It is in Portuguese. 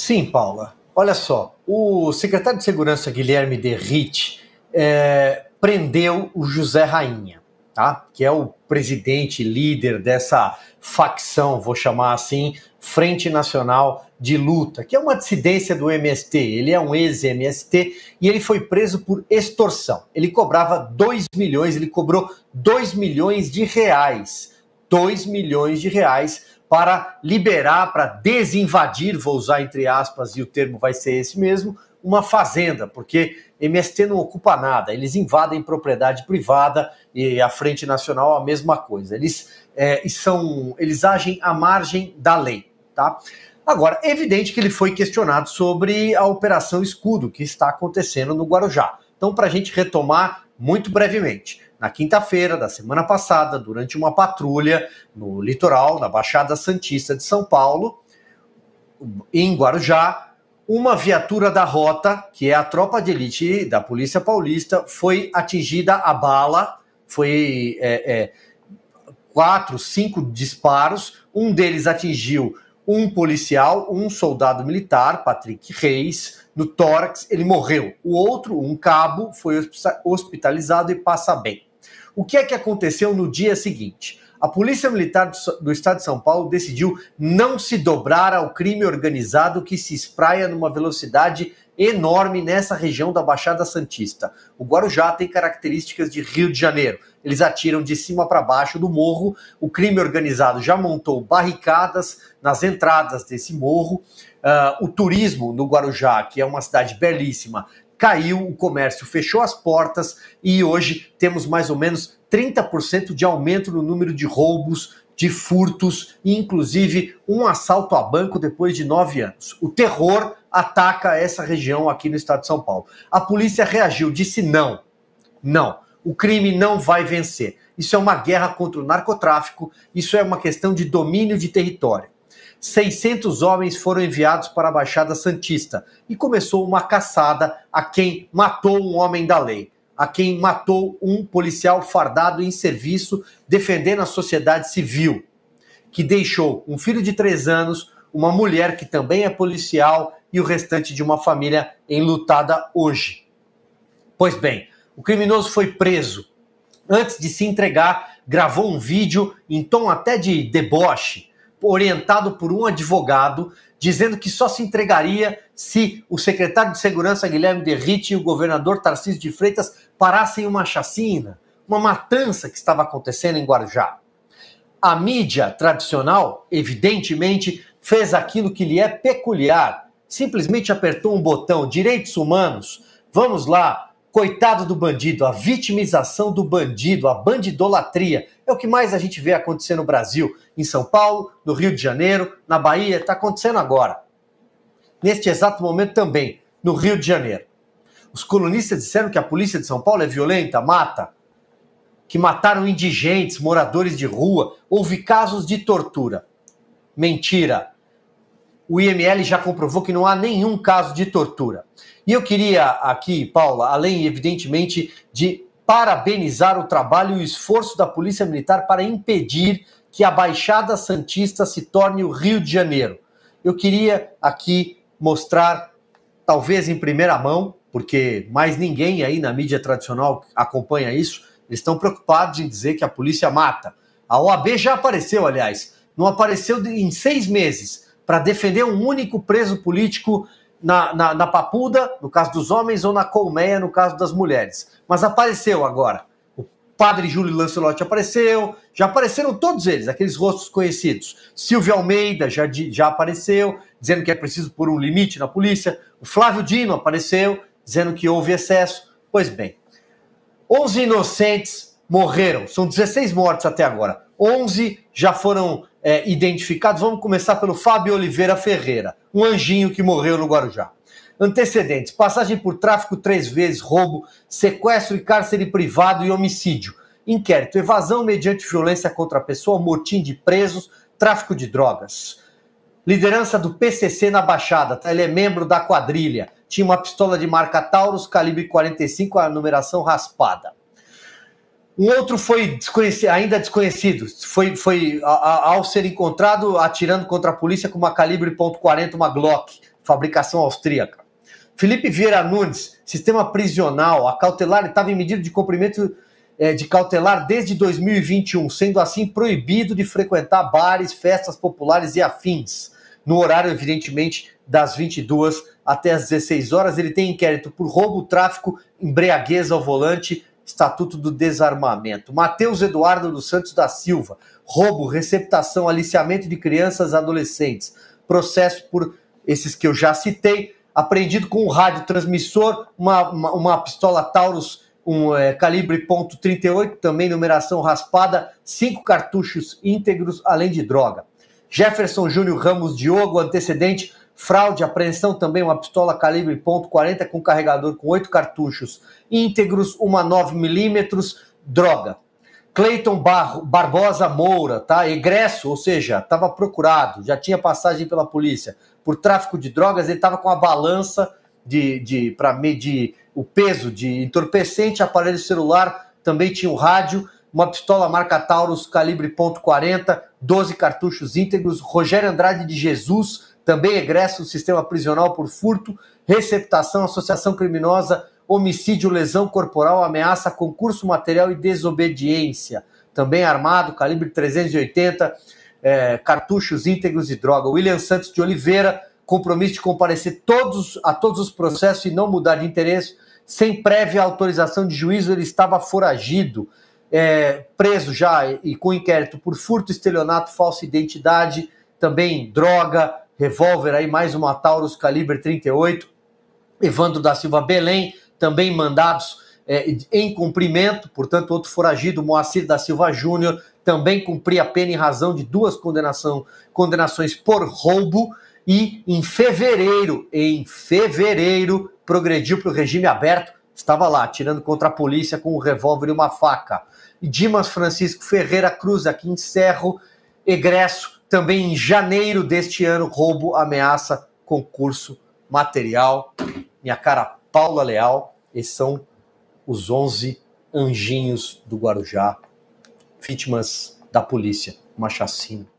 Sim, Paula. Olha só, o secretário de Segurança Guilherme Derrit é, prendeu o José Rainha, tá? que é o presidente, líder dessa facção, vou chamar assim, Frente Nacional de Luta, que é uma dissidência do MST. Ele é um ex-MST e ele foi preso por extorsão. Ele cobrava 2 milhões, ele cobrou 2 milhões de reais. 2 milhões de reais para liberar, para desinvadir, vou usar entre aspas e o termo vai ser esse mesmo, uma fazenda, porque MST não ocupa nada, eles invadem propriedade privada e a Frente Nacional a mesma coisa. Eles, é, são, eles agem à margem da lei, tá? Agora, é evidente que ele foi questionado sobre a Operação Escudo que está acontecendo no Guarujá. Então, para a gente retomar muito brevemente na quinta-feira da semana passada, durante uma patrulha no litoral, na Baixada Santista de São Paulo, em Guarujá, uma viatura da Rota, que é a tropa de elite da Polícia Paulista, foi atingida a bala, foi é, é, quatro, cinco disparos, um deles atingiu um policial, um soldado militar, Patrick Reis, no tórax, ele morreu. O outro, um cabo, foi hospitalizado e passa bem. O que é que aconteceu no dia seguinte? A Polícia Militar do Estado de São Paulo decidiu não se dobrar ao crime organizado que se espraia numa velocidade enorme nessa região da Baixada Santista. O Guarujá tem características de Rio de Janeiro. Eles atiram de cima para baixo do morro. O crime organizado já montou barricadas nas entradas desse morro. Uh, o turismo no Guarujá, que é uma cidade belíssima, caiu, o comércio fechou as portas e hoje temos mais ou menos 30% de aumento no número de roubos, de furtos e, inclusive, um assalto a banco depois de nove anos. O terror ataca essa região aqui no estado de São Paulo. A polícia reagiu, disse não, não, o crime não vai vencer. Isso é uma guerra contra o narcotráfico, isso é uma questão de domínio de território. 600 homens foram enviados para a Baixada Santista e começou uma caçada a quem matou um homem da lei, a quem matou um policial fardado em serviço defendendo a sociedade civil, que deixou um filho de três anos, uma mulher que também é policial e o restante de uma família enlutada hoje. Pois bem, o criminoso foi preso. Antes de se entregar, gravou um vídeo em tom até de deboche, orientado por um advogado, dizendo que só se entregaria se o secretário de Segurança Guilherme Derrite e o governador Tarcísio de Freitas parassem uma chacina, uma matança que estava acontecendo em Guarujá. A mídia tradicional, evidentemente, fez aquilo que lhe é peculiar, simplesmente apertou um botão, direitos humanos, vamos lá, coitado do bandido, a vitimização do bandido, a bandidolatria. É o que mais a gente vê acontecer no Brasil, em São Paulo, no Rio de Janeiro, na Bahia, está acontecendo agora. Neste exato momento também, no Rio de Janeiro. Os colunistas disseram que a polícia de São Paulo é violenta, mata, que mataram indigentes, moradores de rua, houve casos de tortura. Mentira o IML já comprovou que não há nenhum caso de tortura. E eu queria aqui, Paula, além, evidentemente, de parabenizar o trabalho e o esforço da Polícia Militar para impedir que a Baixada Santista se torne o Rio de Janeiro. Eu queria aqui mostrar, talvez em primeira mão, porque mais ninguém aí na mídia tradicional acompanha isso, eles estão preocupados em dizer que a polícia mata. A OAB já apareceu, aliás, não apareceu em seis meses para defender um único preso político na, na, na, papuda, no caso dos homens, ou na colmeia, no caso das mulheres. Mas apareceu agora. O padre Júlio Lancelotti apareceu, já apareceram todos eles, aqueles rostos conhecidos. Silvio Almeida já, já apareceu, dizendo que é preciso pôr um limite na polícia. O Flávio Dino apareceu, dizendo que houve excesso. Pois bem, 11 inocentes morreram, são 16 mortes até agora. 11 já foram é, identificados. Vamos começar pelo Fábio Oliveira Ferreira, um anjinho que morreu no Guarujá. Antecedentes: passagem por tráfico três vezes, roubo, sequestro e cárcere privado e homicídio. Inquérito: evasão mediante violência contra a pessoa, motim de presos, tráfico de drogas. Liderança do PCC na Baixada, ele é membro da quadrilha. Tinha uma pistola de marca Taurus, calibre 45, a numeração raspada um outro foi desconhecido, ainda desconhecido. Foi, foi a, a, ao ser encontrado atirando contra a polícia com uma calibre .40, uma Glock, fabricação austríaca. Felipe Vieira Nunes, sistema prisional, a cautelar estava em medida de cumprimento é, de cautelar desde 2021, sendo assim proibido de frequentar bares, festas populares e afins, no horário evidentemente das 22 até as 16 horas. Ele tem inquérito por roubo, tráfico, embriaguez ao volante, Estatuto do Desarmamento. Matheus Eduardo dos Santos da Silva, roubo, receptação, aliciamento de crianças e adolescentes. Processo por esses que eu já citei, apreendido com um rádio transmissor, uma, uma, uma pistola Taurus um é, calibre .38, também numeração raspada, cinco cartuchos íntegros, além de droga. Jefferson Júnior Ramos Diogo, antecedente fraude, apreensão também, uma pistola calibre .40 com carregador com oito cartuchos íntegros, uma 9mm, droga. Cleiton Bar Barbosa Moura, tá? Egresso, ou seja, estava procurado, já tinha passagem pela polícia por tráfico de drogas, ele estava com a balança de, de para medir o peso de entorpecente, aparelho celular, também tinha o um rádio, uma pistola marca Taurus calibre .40, 12 cartuchos íntegros, Rogério Andrade de Jesus, também egressa o sistema prisional por furto, receptação, associação criminosa, homicídio, lesão corporal, ameaça, concurso material e desobediência. Também armado, calibre 380, é, cartuchos íntegros e droga. William Santos de Oliveira, compromisso de comparecer todos, a todos os processos e não mudar de interesse. Sem prévia autorização de juízo, ele estava foragido, é, preso já e com inquérito por furto, estelionato, falsa identidade, também droga, revólver aí, mais uma Taurus calibre 38. Evandro da Silva Belém, também mandados é, em cumprimento, portanto, outro foragido, Moacir da Silva Júnior, também cumpria a pena em razão de duas condenação, condenações por roubo e em fevereiro, em fevereiro, progrediu para o regime aberto, estava lá, tirando contra a polícia com um revólver e uma faca. E Dimas Francisco Ferreira Cruz, aqui em Cerro, egresso também em janeiro deste ano, roubo, ameaça, concurso, material. Minha cara Paula Leal, esses são os 11 anjinhos do Guarujá, vítimas da polícia, uma chacina.